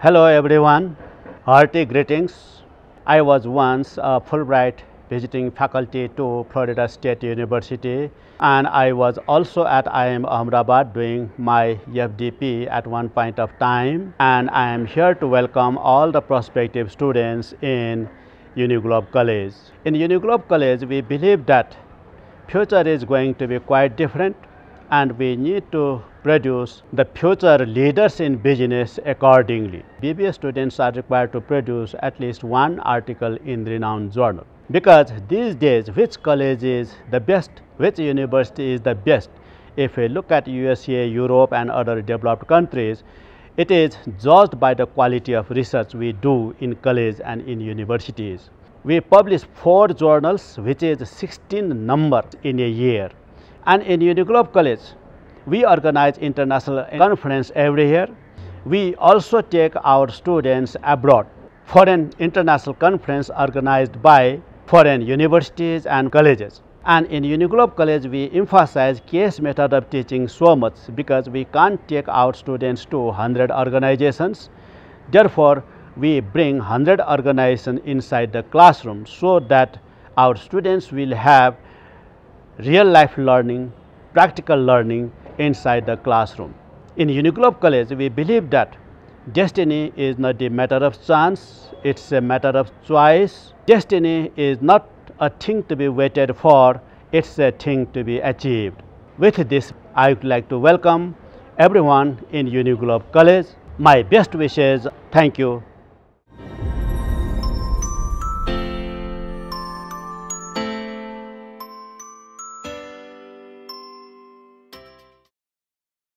Hello everyone, hearty greetings. I was once a Fulbright visiting faculty to Florida State University and I was also at IIM Ahmedabad doing my FDP at one point of time and I am here to welcome all the prospective students in Uniglobe College. In Uniglobe College, we believe that future is going to be quite different and we need to produce the future leaders in business accordingly. BBA students are required to produce at least one article in renowned journal because these days which college is the best, which university is the best. If we look at USA, Europe and other developed countries, it is judged by the quality of research we do in college and in universities. We publish four journals which is 16 numbers in a year and in Uniqlobe College, we organize international conference every year. We also take our students abroad foreign international conference organized by foreign universities and colleges. And in Uniglobe College, we emphasize case method of teaching so much because we can't take our students to 100 organizations. Therefore, we bring 100 organizations inside the classroom so that our students will have real life learning, practical learning inside the classroom. In Uniqlobe College, we believe that destiny is not a matter of chance, it's a matter of choice. Destiny is not a thing to be waited for, it's a thing to be achieved. With this, I would like to welcome everyone in Uniglobe College. My best wishes. Thank you.